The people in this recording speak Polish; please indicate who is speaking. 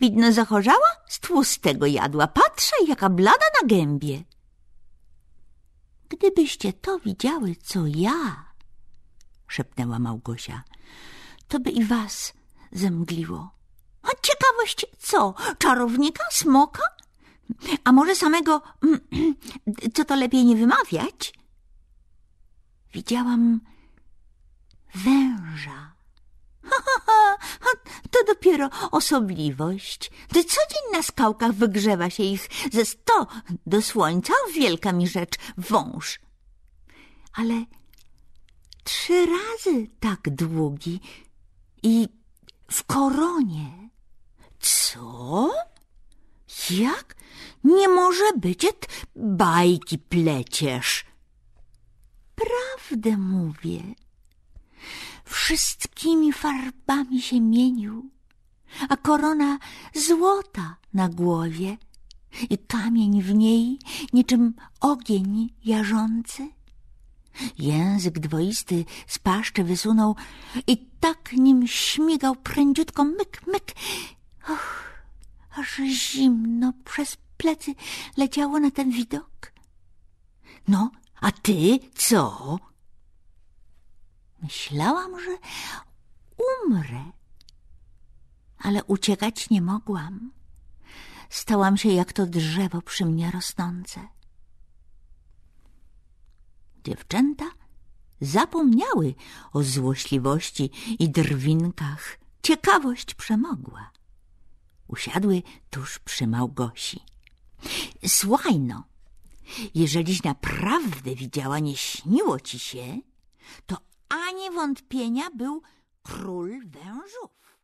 Speaker 1: Widno zachorzała, z tłustego jadła. Patrzę, jaka blada na gębie. Gdybyście to widziały, co ja, szepnęła Małgosia, to by i was zemgliło. A ciekawość co? Czarownika? Smoka? A może samego, co to lepiej nie wymawiać? Widziałam węża dopiero osobliwość, gdy co dzień na skałkach wygrzewa się ich ze sto do słońca, wielka mi rzecz, wąż. Ale trzy razy tak długi i w koronie. Co? Jak? Nie może być, et bajki pleciesz. Prawdę mówię. Wszystkimi farbami się mienił a korona złota na głowie i kamień w niej niczym ogień jarzący. Język dwoisty z paszczy wysunął i tak nim śmigał prędziutko myk, myk. Och, aż zimno przez plecy leciało na ten widok. No, a ty co? Myślałam, że umrę ale uciekać nie mogłam. Stałam się jak to drzewo przy mnie rosnące. Dziewczęta zapomniały o złośliwości i drwinkach. Ciekawość przemogła. Usiadły tuż przy Małgosi. Słajno, jeżeliś naprawdę widziała, nie śniło ci się, to ani wątpienia był król wężów.